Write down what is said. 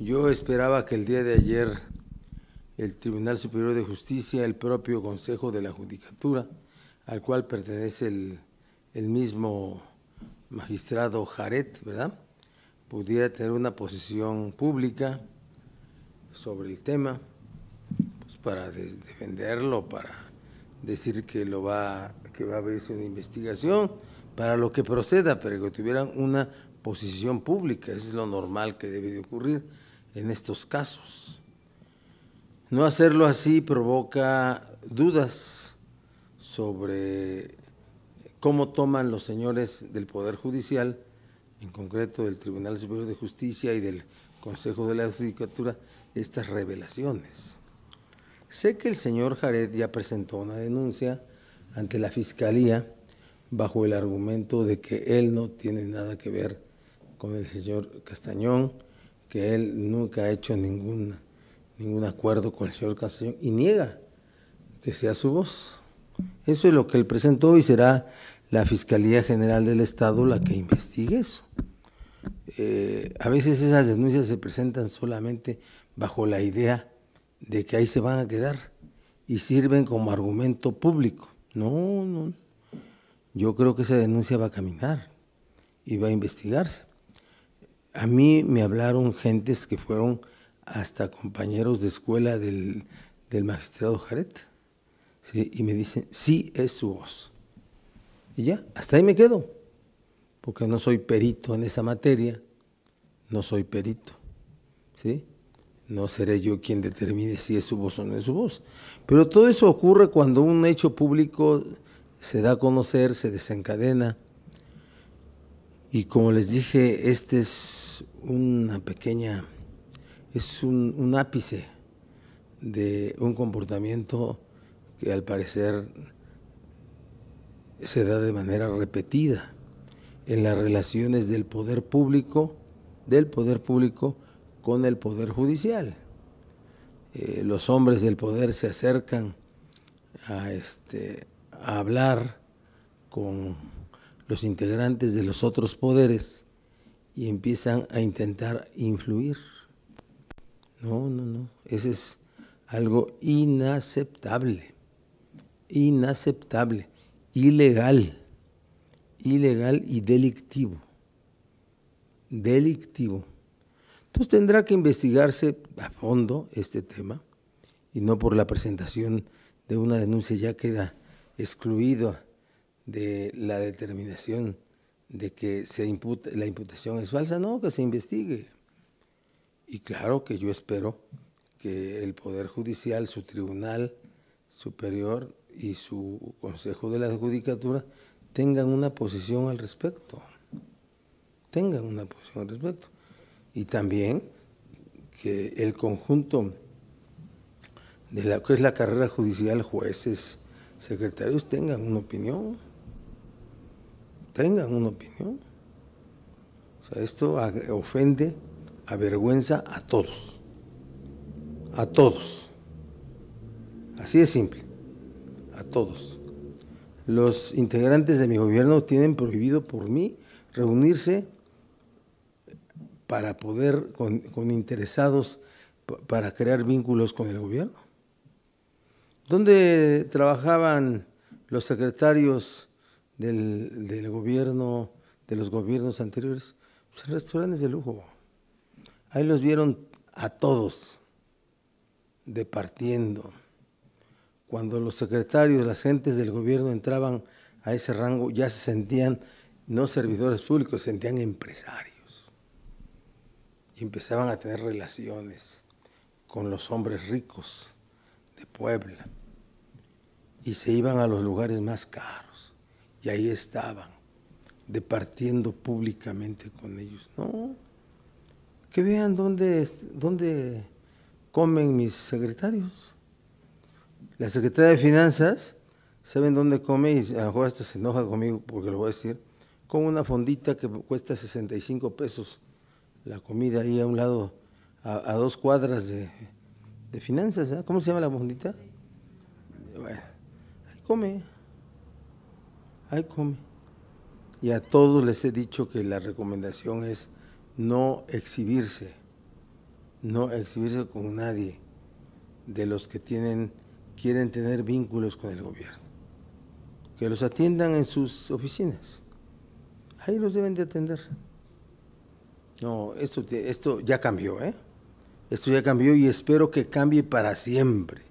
Yo esperaba que el día de ayer el Tribunal Superior de Justicia, el propio Consejo de la Judicatura, al cual pertenece el, mismo magistrado Jaret, ¿verdad? pudiera tener una posición pública sobre el tema, pues para defenderlo, para decir que lo va, que va a abrirse una investigación, para lo que proceda, pero que tuvieran una posición pública, eso es lo normal que debe de ocurrir en estos casos. No hacerlo así provoca dudas sobre cómo toman los señores del Poder Judicial, en concreto del Tribunal Superior de Justicia y del Consejo de la Judicatura, estas revelaciones. Sé que el señor Jared ya presentó una denuncia ante la Fiscalía bajo el argumento de que él no tiene nada que ver con el señor Castañón, que él nunca ha hecho ningún acuerdo con el señor Castañón y niega que sea su voz. Eso es lo que él presentó y será la Fiscalía General del Estado la que investigue eso. Eh, a veces esas denuncias se presentan solamente bajo la idea de que ahí se van a quedar y sirven como argumento público. No, no. Yo creo que esa denuncia va a caminar y va a investigarse a mí me hablaron gentes que fueron hasta compañeros de escuela del, magistrado Jaret. Y me dicen, sí es su voz. Y ya, hasta ahí me quedo, porque no soy perito en esa materia, no soy perito. ¿sí? No seré yo quien determine si es su voz o no es su voz. Pero todo eso ocurre cuando un hecho público se da a conocer, se desencadena. Y como les dije, este es una pequeña, es un, ápice de un comportamiento que al parecer se da de manera repetida en las relaciones del poder público, del poder público con el poder judicial. Eh, los hombres del poder se acercan a, este, a hablar con los integrantes de los otros poderes y empiezan a intentar influir. No, no, no. ese es algo inaceptable. Inaceptable. Ilegal. Ilegal y delictivo. Delictivo. Entonces tendrá que investigarse a fondo este tema y no por la presentación de una denuncia ya queda excluido de la determinación de que se impute, la imputación es falsa, no, que se investigue. Y claro que yo espero que el Poder Judicial, su Tribunal Superior y su Consejo de la Judicatura tengan una posición al respecto. Tengan una posición al respecto. Y también que el conjunto de la que es la carrera judicial, jueces, secretarios, tengan una opinión tengan una opinión. O sea, esto ofende, avergüenza a todos. A todos. Así de simple. A todos. Los integrantes de mi gobierno tienen prohibido por mí reunirse para poder, con, con interesados, para crear vínculos con el gobierno. ¿Dónde trabajaban los secretarios del, gobierno, de los gobiernos anteriores, pues, restaurantes de lujo. Ahí los vieron a todos departiendo. Cuando los secretarios, las gentes del gobierno entraban a ese rango, ya se sentían no servidores públicos, se sentían empresarios. Y empezaban a tener relaciones con los hombres ricos de Puebla. Y se iban a los lugares más caros y ahí estaban, departiendo públicamente con ellos. No, que vean dónde, dónde comen mis secretarios. La secretaria de Finanzas, ¿saben dónde come? Y a lo mejor hasta se enoja conmigo porque lo voy a decir, con una fondita que cuesta 65 pesos la comida ahí a un lado, a, dos cuadras de, finanzas. ¿eh? ¿Cómo se llama la fondita? Bueno, ahí come ay, come. Y a todos les he dicho que la recomendación es no exhibirse, no exhibirse con nadie de los que tienen, quieren tener vínculos con el gobierno. Que los atiendan en sus oficinas. Ahí los deben de atender. No, esto, esto ya cambió, ¿eh? Esto ya cambió y espero que cambie para siempre.